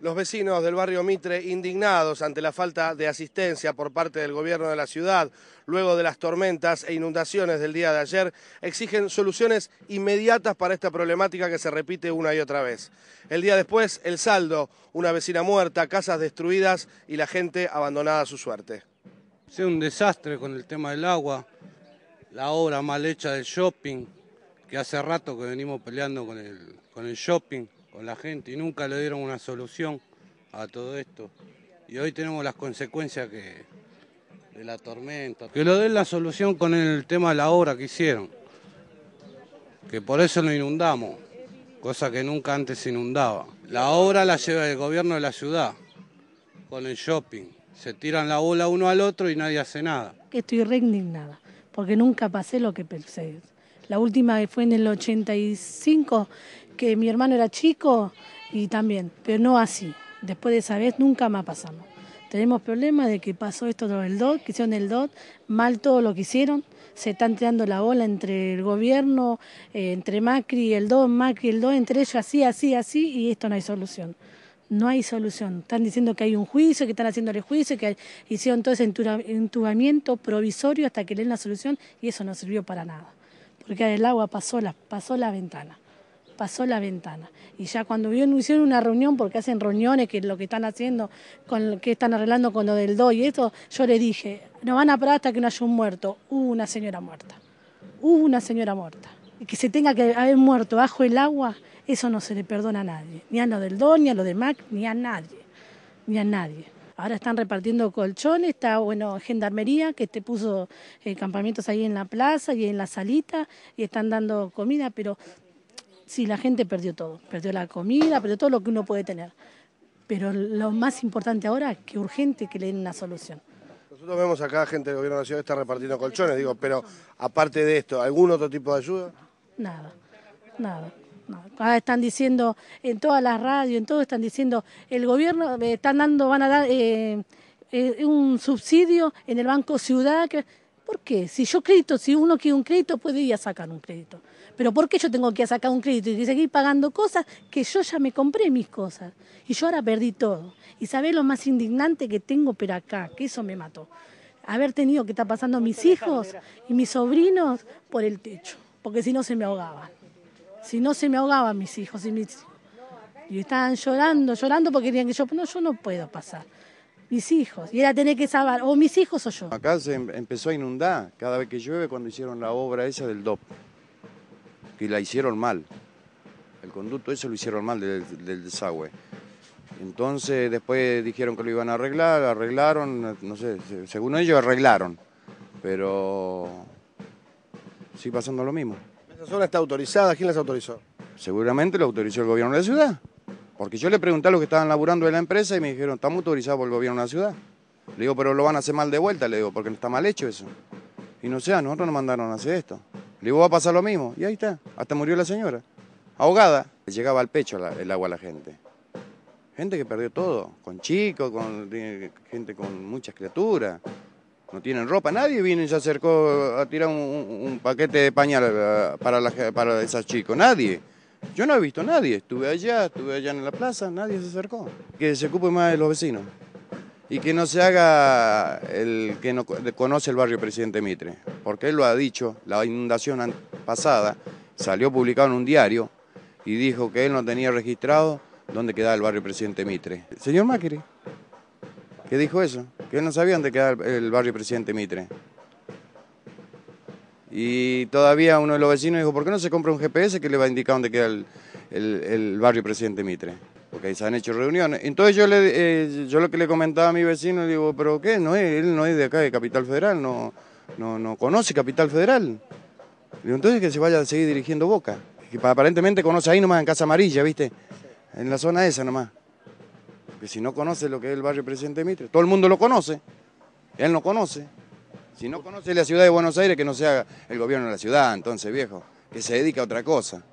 Los vecinos del barrio Mitre indignados ante la falta de asistencia por parte del gobierno de la ciudad luego de las tormentas e inundaciones del día de ayer exigen soluciones inmediatas para esta problemática que se repite una y otra vez. El día después, el saldo, una vecina muerta, casas destruidas y la gente abandonada a su suerte. Es un desastre con el tema del agua, la obra mal hecha del shopping, que hace rato que venimos peleando con el, con el shopping con la gente y nunca le dieron una solución a todo esto. Y hoy tenemos las consecuencias que, de la tormenta. Que lo den la solución con el tema de la obra que hicieron, que por eso lo inundamos, cosa que nunca antes inundaba. La obra la lleva el gobierno de la ciudad, con el shopping. Se tiran la bola uno al otro y nadie hace nada. Estoy re indignada, porque nunca pasé lo que pensé. La última fue en el 85, que mi hermano era chico y también, pero no así. Después de esa vez nunca más pasamos. Tenemos problemas de que pasó esto el DOT, que hicieron el DOT, mal todo lo que hicieron, se están tirando la ola entre el gobierno, eh, entre Macri y el DOT, Macri y el DOT, entre ellos así, así, así, y esto no hay solución. No hay solución. Están diciendo que hay un juicio, que están haciendo el juicio, que hicieron todo ese entubamiento provisorio hasta que leen la solución y eso no sirvió para nada porque el agua pasó la, pasó la ventana, pasó la ventana. Y ya cuando vio, hicieron una reunión, porque hacen reuniones, que lo que están haciendo, con que están arreglando con lo del do y esto, yo le dije, no van a parar hasta que no haya un muerto. Hubo una señora muerta, hubo una señora muerta. Y que se tenga que haber muerto bajo el agua, eso no se le perdona a nadie, ni a lo del do, ni a lo del MAC, ni a nadie, ni a nadie ahora están repartiendo colchones, está, bueno, Gendarmería, que te puso eh, campamentos ahí en la plaza y en la salita, y están dando comida, pero sí, la gente perdió todo, perdió la comida, perdió todo lo que uno puede tener. Pero lo más importante ahora, es que urgente que le den una solución. Nosotros vemos acá gente del gobierno Nacional que está repartiendo colchones, digo, pero aparte de esto, ¿algún otro tipo de ayuda? Nada, nada. Acá ah, están diciendo en todas las radios, en todo están diciendo, el gobierno eh, están dando, van a dar eh, eh, un subsidio en el Banco Ciudad. ¿Por qué? Si yo crédito, si uno quiere un crédito, puede ir a sacar un crédito. Pero ¿por qué yo tengo que ir a sacar un crédito y seguir pagando cosas que yo ya me compré mis cosas? Y yo ahora perdí todo. Y sabés lo más indignante que tengo, pero acá, que eso me mató. Haber tenido que estar pasando mis hijos y mis sobrinos por el techo, porque si no se me ahogaban. Si no, se me ahogaban mis hijos y, mis... y estaban llorando, llorando porque querían que yo, no, yo no puedo pasar. Mis hijos, y era tener que salvar, o mis hijos o yo. Acá se em-, empezó a inundar cada vez que llueve cuando hicieron la obra esa del DOP, Y la hicieron mal. El conducto, eso lo hicieron mal del, del desagüe. Entonces después dijeron que lo iban a arreglar, arreglaron, no sé, según ellos arreglaron, pero sigue pasando lo mismo. ¿Esa zona está autorizada? ¿Quién las autorizó? Seguramente lo autorizó el gobierno de la ciudad. Porque yo le pregunté a los que estaban laburando de la empresa y me dijeron, estamos autorizados por el gobierno de la ciudad. Le digo, pero lo van a hacer mal de vuelta, le digo, porque está mal hecho eso. Y no sé, a nosotros nos mandaron a hacer esto. Le digo, va a pasar lo mismo. Y ahí está, hasta murió la señora, ahogada. Le llegaba al pecho el agua a la gente. Gente que perdió todo, con chicos, con gente con muchas criaturas no tienen ropa, nadie viene y se acercó a tirar un, paquete de pañal eh, para, la, para esas chicos, nadie. Yo no he visto a nadie, estuve allá, estuve allá en la plaza, nadie se acercó. Que se ocupe más de los vecinos y que no se haga el que no conoce el barrio Presidente Mitre, porque él lo ha dicho, la inundación pasada salió publicado en un diario y dijo que él no tenía registrado dónde quedaba el barrio Presidente Mitre. Señor Macri, ¿qué dijo eso? que no sabía dónde quedaba el barrio Presidente Mitre. Y todavía uno de los vecinos dijo, ¿por qué no se compra un GPS que le va a indicar dónde queda el, barrio Presidente Mitre? Porque ahí se han hecho reuniones. Entonces yo, le, eh, yo lo que le comentaba a mi vecino, le digo, ¿pero qué? No él no es de acá, de Capital Federal, no, no, conoce Capital Federal. Le digo, entonces que se vaya a seguir dirigiendo Boca. Que aparentemente conoce ahí nomás en Casa Amarilla, ¿viste? En la zona esa nomás. Porque si no conoce lo que es el barrio Presidente Mitre, todo el mundo lo conoce, él no conoce. Si no conoce la ciudad de Buenos Aires, que no sea el gobierno de la ciudad, entonces viejo, que se dedica a otra cosa.